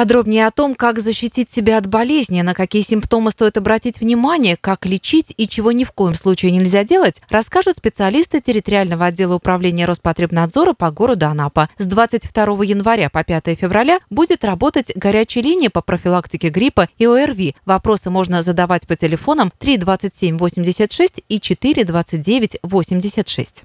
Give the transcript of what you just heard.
Подробнее о том, как защитить себя от болезни, на какие симптомы стоит обратить внимание, как лечить и чего ни в коем случае нельзя делать, расскажут специалисты территориального отдела управления Роспотребнадзора по городу Анапа. С 22 января по 5 февраля будет работать горячая линия по профилактике гриппа и ОРВИ. Вопросы можно задавать по телефонам 327 86 и 429 86.